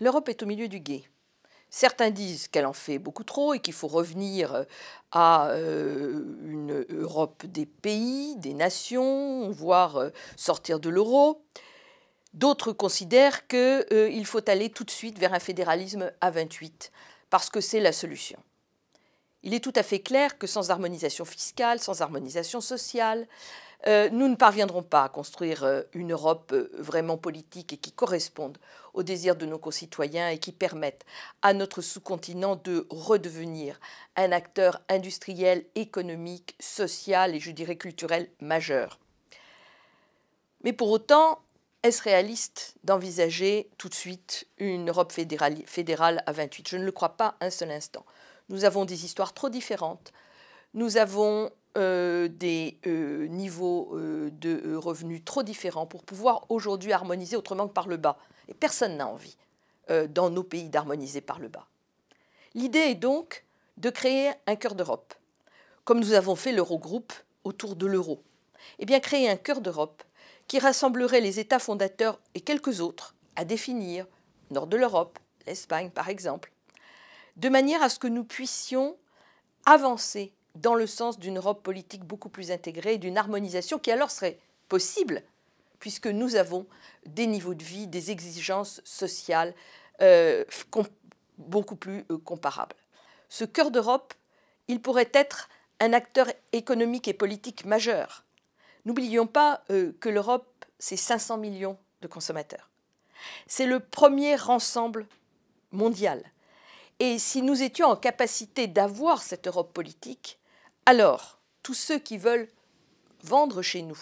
l'Europe est au milieu du guet. Certains disent qu'elle en fait beaucoup trop et qu'il faut revenir euh, à euh, une Europe des pays, des nations, voire euh, sortir de l'euro. D'autres considèrent qu'il faut aller tout de suite vers un fédéralisme à 28 parce que c'est la solution. Il est tout à fait clair que sans harmonisation fiscale, sans harmonisation sociale, euh, nous ne parviendrons pas à construire euh, une Europe euh, vraiment politique et qui corresponde aux désirs de nos concitoyens et qui permette à notre sous-continent de redevenir un acteur industriel, économique, social et je dirais culturel majeur. Mais pour autant, est-ce réaliste d'envisager tout de suite une Europe fédérale, à 28 Je ne le crois pas un seul instant. Nous avons des histoires trop différentes. Nous avons euh, des euh, niveaux euh, de revenus trop différents pour pouvoir aujourd'hui harmoniser autrement que par le bas. Et personne n'a envie dans nos pays d'harmoniser par le bas. L'idée est donc de créer un cœur d'Europe, comme nous avons fait l'Eurogroupe autour de l'euro. Et eh bien, créer un cœur d'Europe qui rassemblerait les États fondateurs et quelques autres à définir, nord de l'Europe, l'Espagne par exemple, de manière à ce que nous puissions avancer dans le sens d'une Europe politique beaucoup plus intégrée d'une harmonisation qui alors serait possible, puisque nous avons des niveaux de vie, des exigences sociales euh, beaucoup plus euh, comparables. Ce cœur d'Europe, il pourrait être un acteur économique et politique majeur. N'oublions pas euh, que l'Europe, c'est 500 millions de consommateurs. C'est le premier ensemble mondial. Et si nous étions en capacité d'avoir cette Europe politique, alors, tous ceux qui veulent vendre chez nous,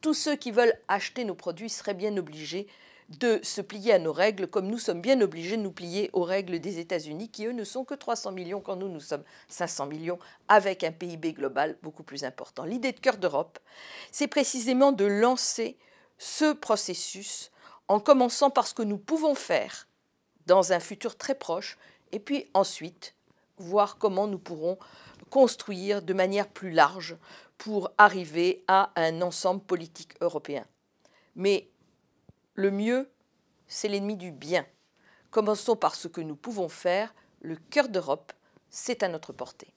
tous ceux qui veulent acheter nos produits seraient bien obligés de se plier à nos règles, comme nous sommes bien obligés de nous plier aux règles des États-Unis, qui eux ne sont que 300 millions quand nous, nous sommes 500 millions, avec un PIB global beaucoup plus important. L'idée de cœur d'Europe, c'est précisément de lancer ce processus en commençant par ce que nous pouvons faire dans un futur très proche, et puis ensuite voir comment nous pourrons construire de manière plus large pour arriver à un ensemble politique européen. Mais le mieux, c'est l'ennemi du bien. Commençons par ce que nous pouvons faire. Le cœur d'Europe, c'est à notre portée.